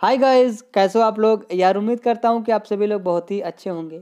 hi guys कैसे हो आप लोग यार उम्मीद करता हूँ कि आप सभी लोग बहुत ही अच्छे होंगे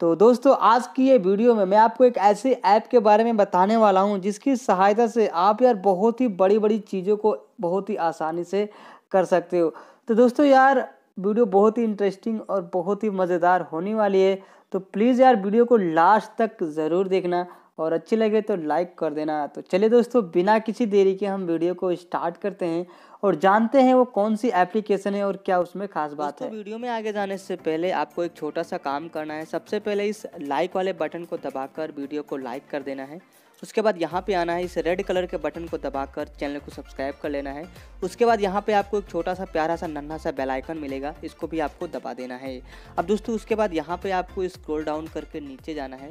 तो दोस्तों आज की ये वीडियो में मैं आपको एक ऐसे ऐप के बारे में बताने वाला हूँ जिसकी सहायता से आप यार बहुत ही बड़ी बड़ी चीज़ों को बहुत ही आसानी से कर सकते हो तो दोस्तों यार वीडियो बहुत ही इंटरेस्टिंग और बहुत ही मज़ेदार होने वाली है तो प्लीज़ यार वीडियो को लास्ट तक ज़रूर देखना और अच्छी लगे तो लाइक कर देना तो चलिए दोस्तों बिना किसी देरी के हम वीडियो को स्टार्ट करते हैं और जानते हैं वो कौन सी एप्लीकेशन है और क्या उसमें खास बात है वीडियो में आगे जाने से पहले आपको एक छोटा सा काम करना है सबसे पहले इस लाइक वाले बटन को दबाकर वीडियो को लाइक कर देना है उसके बाद यहाँ पे आना है इस रेड कलर के बटन को दबाकर चैनल को सब्सक्राइब कर लेना है उसके बाद यहाँ पे आपको एक छोटा सा प्यारा सा नन्हा सा बेल आइकन मिलेगा इसको भी आपको दबा देना है अब दोस्तों उसके बाद यहाँ पे आपको स्क्रॉल डाउन करके नीचे जाना है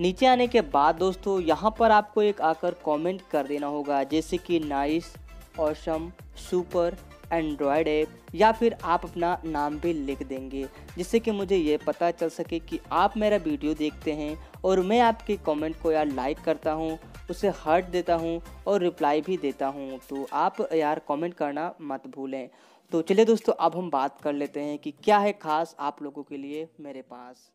नीचे आने के बाद दोस्तों यहाँ पर आपको एक आकर कमेंट कर देना होगा जैसे कि nice awesome super android app या फिर आप अपना नाम भी लिख देंगे जिससे कि मुझे ये पता चल सके कि आप मेरा वीडियो देखते हैं और मैं आपके कमेंट को यार लाइक करता हूँ उसे हर्ट देता हूँ और रिप्लाई भी देता हूँ तो आप यार कमेंट करना मत भूलें तो चलिए दोस्तों अब हम बात कर लेते हैं कि क्या है खास आप लोगों के लिए मेरे पास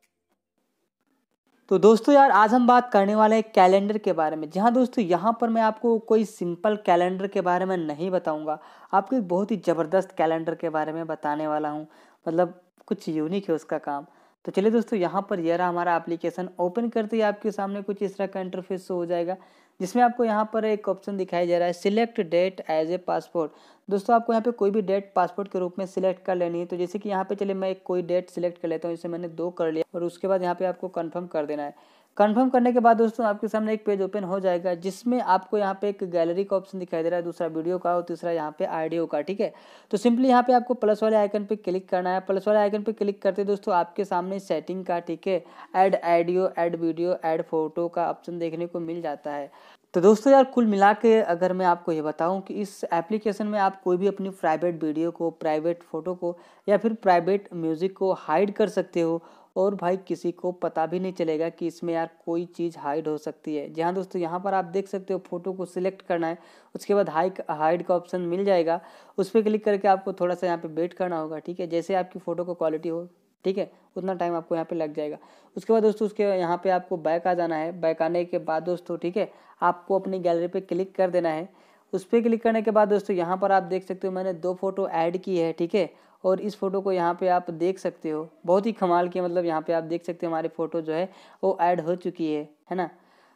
तो दोस्तों यार आज हम बात करने वाले हैं कैलेंडर के बारे में जहाँ दोस्तों यहाँ पर मैं आपको कोई सिंपल कैलेंडर के बारे में नहीं बताऊँगा आपको एक बहुत ही ज़बरदस्त कैलेंडर के बारे में बताने वाला हूँ मतलब कुछ यूनिक है उसका काम तो चलिए दोस्तों यहाँ पर यह रहा हमारा एप्लीकेशन ओपन करते ही आपके सामने कुछ इस तरह का इंटरफेस हो जाएगा जिसमें आपको यहाँ पर एक ऑप्शन दिखाई जा रहा है select date as a passport दोस्तों आपको यहाँ पे कोई भी डेट पासपोर्ट के रूप में सिलेक्ट कर लेनी है तो जैसे कि यहाँ पे चले मैं एक कोई डेट सिलेक्ट कर लेता हूँ जैसे मैंने दो कर लिया और उसके बाद यहाँ पे आपको कन्फर्म कर देना है कंफर्म करने के बाद दोस्तों आपके सामने एक पेज ओपन हो जाएगा जिसमें आपको यहाँ पे एक गैलरी का ऑप्शन दिखाई दे रहा है दूसरा वीडियो का और तीसरा यहाँ पे आइडियो का ठीक है तो सिंपली यहाँ पे आपको प्लस वाले आइकन पे क्लिक करना है प्लस वाले आइकन पे क्लिक करते दोस्तों आपके सामने सेटिंग का ठीक है add audio add video add photo का ऑप्शन देखने को मिल जाता है तो दोस्तों यार कुल मिला के अगर मैं आपको ये बताऊं कि इस एप्लीकेशन में आप कोई भी अपनी प्राइवेट वीडियो को प्राइवेट फ़ोटो को या फिर प्राइवेट म्यूज़िक को हाइड कर सकते हो और भाई किसी को पता भी नहीं चलेगा कि इसमें यार कोई चीज़ हाइड हो सकती है जहाँ दोस्तों यहाँ पर आप देख सकते हो फोटो को सिलेक्ट करना है उसके बाद हाइक हाइड का ऑप्शन मिल जाएगा उस पर क्लिक करके आपको थोड़ा सा यहाँ पर वेट करना होगा ठीक है जैसे आपकी फ़ोटो का क्वालिटी हो ठीक है उतना टाइम आपको यहाँ पे लग जाएगा उसके बाद दोस्तों उसके यहाँ पे आपको बैक आ जाना है बैक आने के बाद दोस्तों ठीक है आपको अपनी गैलरी पे क्लिक कर देना है उस पर क्लिक करने के बाद दोस्तों यहाँ पर आप देख सकते हो मैंने दो फोटो ऐड की है ठीक है और इस फोटो को यहाँ पे आप देख सकते हो बहुत ही कमाल की मतलब यहाँ पे आप देख सकते हो हमारे फ़ोटो जो है वो ऐड हो चुकी है है ना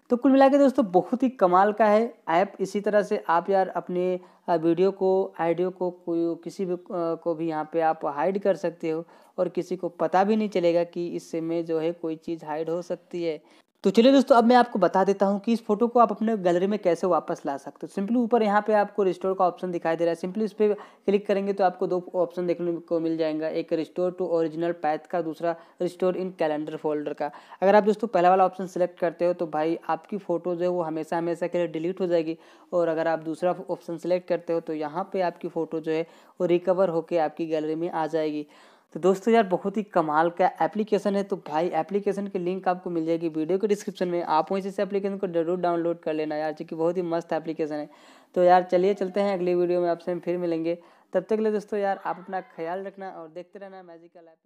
तो कुल मिला के दोस्तों बहुत ही कमाल का है ऐप इसी तरह से आप यार अपने वीडियो को आइडियो को कोई किसी भी को भी यहाँ पे आप हाइड कर सकते हो और किसी को पता भी नहीं चलेगा कि इससे में जो है कोई चीज़ हाइड हो सकती है तो चलिए दोस्तों अब मैं आपको बता देता हूँ कि इस फोटो को आप अपने गैलरी में कैसे वापस ला सकते हो सिंपली ऊपर यहाँ पे आपको रिस्टोर का ऑप्शन दिखाई दे रहा है सिंपली इस पर क्लिक करेंगे तो आपको दो ऑप्शन देखने को मिल जाएगा एक रिस्टोर टू ओरिजिनल पैथ का दूसरा रिस्टोर इन कैलेंडर फोल्डर का अगर आप दोस्तों पहला वाला ऑप्शन सेलेक्ट करते हो तो भाई आपकी फ़ोटो जो है वो हमेशा हमेशा के लिए डिलीट हो जाएगी और अगर आप दूसरा ऑप्शन सेलेक्ट करते हो तो यहाँ पर आपकी फ़ोटो जो है वो रिकवर होकर आपकी गैलरी में आ जाएगी तो दोस्तों यार बहुत ही कमाल का एप्लीकेशन है तो भाई एप्लीकेशन की लिंक आपको मिल जाएगी वीडियो के डिस्क्रिप्शन में आप वहीं से एप्लीकेशन को जरूर डाउनलोड कर लेना यार क्योंकि बहुत ही मस्त एप्लीकेशन है तो यार चलिए चलते हैं अगली वीडियो में आपसे हम फिर मिलेंगे तब तक ले दोस्तों यार आप अपना ख्याल रखना और देखते रहना मैजिकल ऐप